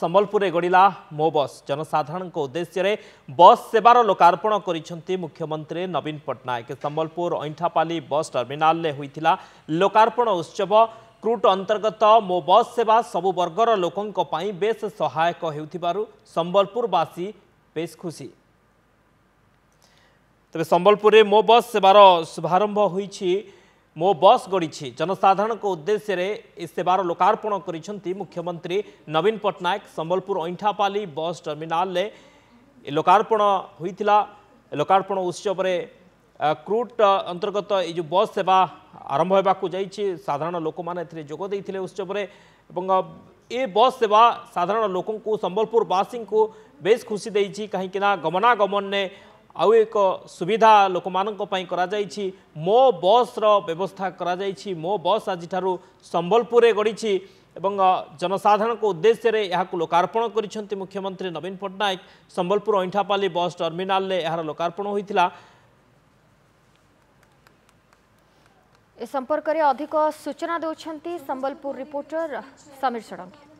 सम्बलपुरे गडिला मो बस् उद्देश्य रे बस सेवार लोकार्पण गरिन्छ मुख्यमंत्री नवीन पट्टनायक सम्बलपुर ऐन्ठापाली बस् टर्मिनालिला लोकार्पण उत्सव क्रुट अंतर्गत मो सेवा सब वर्ग र लोक बेस सहायक हु सम्बलपुरवासी बेस खुसी तपाईँ सम्बलपुर मो बस सेवार शुभारम्भ हुन्छ मो बस गढ़ी जनसाधारण उद्देश्य सेवार लोकार्पण कर मुख्यमंत्री नवीन पट्टनायक संबलपुर अंठापाली बस टर्मिनाल लोकार्पण होता लोकार्पण उत्सव क्रूट अंतर्गत ये बस सेवा आरंभ होगा साधारण लोक मैंने जोगदे उत्सव ये बस सेवा साधारण लोक संबलपुरवासी को बेस खुशी कहीं गमनागमन ने आउ एक सुविधा लोक मानाई मो बस व्यवस्था करो बस आज संबलपुर गढ़ी एवं जनसाधारण उद्देश्य यहाँ लोकार्पण कर मुख्यमंत्री नवीन पट्टनायक संबलपुर ईंठापाली बस टर्मिनाल यार लोकार्पण होता संपर्क में अधिक सूचना देखते संबलपुर रिपोर्टर समीर षडंगी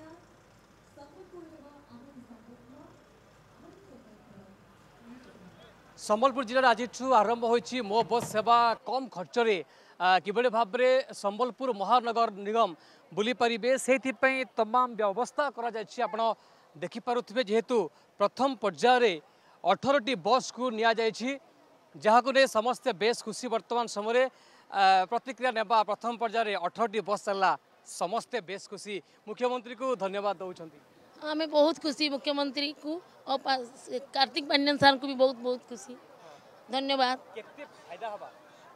সম্বলপুর জেলার আজিঠু আরম্ভ হয়েছি মো বস সেবা কম খরচরে কিভাবে ভাবে সম্বলপুর মহানগর নিগম বুলি পারিবে সেইপাই তমাম ব্যবস্থা করা যাই আপনার দেখিপারে যেহেতু প্রথম পর্যায়ে অঠরটি বসকু নিয়াযাই ଯାହାକୁ ନେଇ ସମସ୍ତେ ବେଶ୍ ଖୁସି ବର୍ତ୍ତମାନ ସମୟରେ ପ୍ରତିକ୍ରିୟା ନେବା ପ୍ରଥମ ପର୍ଯ୍ୟାୟରେ ଅଠରଟି ବସ୍ ଚାଲିଲା ସମସ୍ତେ ବେଶ୍ ଖୁସି ମୁଖ୍ୟମନ୍ତ୍ରୀଙ୍କୁ ଧନ୍ୟବାଦ ଦେଉଛନ୍ତି हमें बहुत खुशी मुख्यमंत्री को और कार्तिक पांडन सर को भी बहुत बहुत खुशी धन्यवाद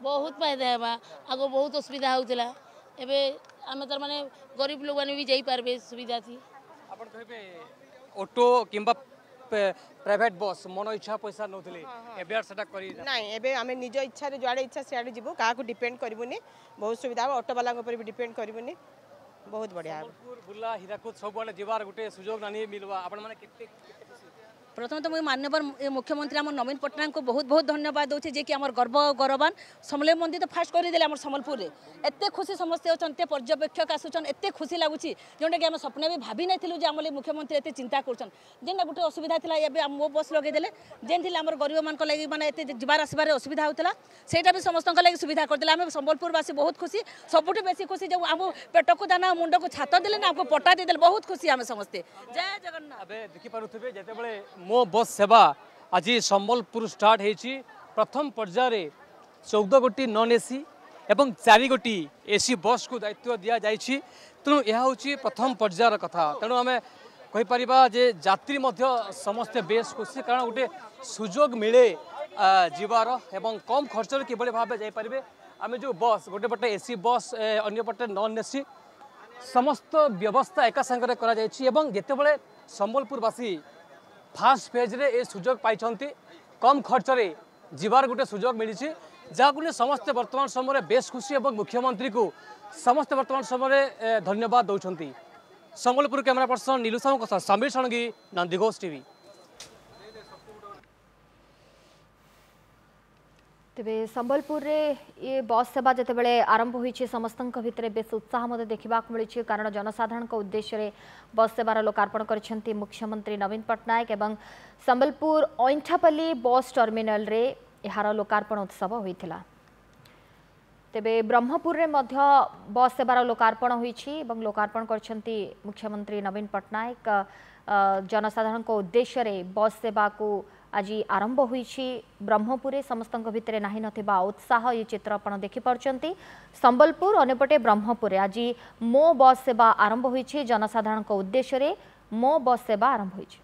बहुत फायदा है आग बहुत असुविधा होता एवं आम तर मैंने गरीब लोग मैंने भी जापारे सुविधा थी ऑटो कि प्राइट बस मन इच्छा पैसा নউতলে এবে আর সেটা করি না এবে আমি নিজ ইচ্ছারে যাড়ে ইচ্ছা সিয়াড়ে যিবু কাহাকু ডিপেন্ড बहुत बढ़िया बुर्ला हीराकुद सबुआड़े गोटे सुजोग ना मिलवा आपण मैंने প্রথমত মুই মাননীয় মুখ্যমন্ত্রী আমার নবীন পট্টনাক বহু বহু ধন্যবাদ দেছি যে কি আমার গর্ব গৌরবান সমলে মন্দির তো ফার্স্ট করে দিলে আমার সম্বলপুরে এত খুশি সমস্ত অনেক পর্যবেক্ষক আসুচন এত খুশি লাগুছি যেটা কি আমি স্বপ্ন বি ভাবি নাই যে আমার এই মুখ্যমন্ত্রী এত চিন্তা করছেন যেটা গোটে অসুবিধা লা এবে মো বস লগাই দেলে যেন আমার গরিব মানুষ লাগে মানে এত যাবার আসবার অসুবিধা হোলা সেইটা বি সমস্ত লাগি সুবিধা করে আমি সম্বলপুরবাসী বহু খুশি সবুঠু বেশি খুশি যে আমি পেটকু দানা মুন্ডকু ছাত দিলে না আমি পটা দিয়ে দেলে বহু খুশি আমি সমস্তে জয় জগন্নাথ দেখিপারে ମୋ ବସ୍ ସେବା ଆଜି ସମ୍ବଲପୁର ଷ୍ଟାର୍ଟ ହେଇଛି ପ୍ରଥମ ପର୍ଯ୍ୟାୟରେ ଚଉଦ ଗୋଟି ନନ୍ ଏସି ଏବଂ ଚାରି ଗୋଟି ଏସି ବସ୍କୁ ଦାୟିତ୍ୱ ଦିଆଯାଇଛି ତେଣୁ ଏହା ହେଉଛି ପ୍ରଥମ ପର୍ଯ୍ୟାୟର କଥା ତେଣୁ ଆମେ କହିପାରିବା ଯେ ଯାତ୍ରୀ ମଧ୍ୟ ସମସ୍ତେ ବେଶ୍ ଖୁସି କାରଣ ଗୋଟେ ସୁଯୋଗ ମିଳେ ଯିବାର ଏବଂ କମ୍ ଖର୍ଚ୍ଚରେ କିଭଳି ଭାବେ ଯାଇପାରିବେ ଆମେ ଯେଉଁ ବସ୍ ଗୋଟେ ପଟେ ଏସି ବସ୍ ଅନ୍ୟ ପଟେ ନନ୍ ଏସି ସମସ୍ତ ବ୍ୟବସ୍ଥା ଏକା ସାଙ୍ଗରେ କରାଯାଇଛି ଏବଂ ଯେତେବେଳେ ସମ୍ବଲପୁରବାସୀ ফাষ্ট ফেজ্রে এ সুযোগ পাইছেন কম খরচরে যার গোটে সুযোগ মিছে ଯାହାକୁ ନେଇ ସମସ୍ତେ ବର୍ତ୍ତମାନ ସମୟରେ ବେଶ୍ ଖୁସି ଏବଂ ମୁଖ୍ୟମନ୍ତ୍ରୀକୁ ସମସ୍ତେ ବର୍ତ୍ତମାନ ସମୟରେ ଧନ୍ୟବାଦ ଦେଉଛନ୍ତି ସମ୍ବଲପୁର କ୍ୟାମେରା ପର୍ସନ ନିଲୁ ସାହୁଙ୍କ ସହ ସମୀର ଷଣଗୀ ନନ୍ଦିଘୋଷ ଟିଭି ତେବେ ସମ୍ବଲପୁରରେ ଏ ବସ୍ ସେବା ଯେତେବେଳେ ଆରମ୍ଭ ହୋଇଛି ସମସ୍ତଙ୍କ ଭିତରେ ବେଶ୍ ଉତ୍ସାହ ମଧ୍ୟ ଦେଖିବାକୁ ମିଳିଛି କାରଣ ଜନସାଧାରଣଙ୍କ ଉଦ୍ଦେଶ୍ୟରେ ବସ୍ ସେବାର ଲୋକାର୍ପଣ କରିଛନ୍ତି ମୁଖ୍ୟମନ୍ତ୍ରୀ ନବୀନ ପଟ୍ଟନାୟକ ଏବଂ ସମ୍ବଲପୁର ଅଇଁଠାପାଲି ବସ୍ ଟର୍ମିନାଲରେ ଏହାର ଲୋକାର୍ପଣ ଉତ୍ସବ ହୋଇଥିଲା ତେବେ ବ୍ରହ୍ମପୁରରେ ମଧ୍ୟ ବସ୍ ସେବାର ଲୋକାର୍ପଣ ହୋଇଛି ଏବଂ ଲୋକାର୍ପଣ କରିଛନ୍ତି ମୁଖ୍ୟମନ୍ତ୍ରୀ ନବୀନ ପଟ୍ଟନାୟକ ଜନସାଧାରଣଙ୍କ ଉଦ୍ଦେଶ୍ୟରେ ବସ୍ ସେବାକୁ আজি আরম্ভ হয়েছে ব্রহ্মপুরে সমস্ত ভিতরে না নথিবা উৎসাহ এই চিত্র আপনার দেখিপারছেন সম্বলপুর অন্যপটে ব্রহ্মপুরে আজি মো বস সেবা আরম্ভ হয়েছে জনসাধারণ উদ্দেশ্যে মো বস সেবা আরম্ভ হয়েছে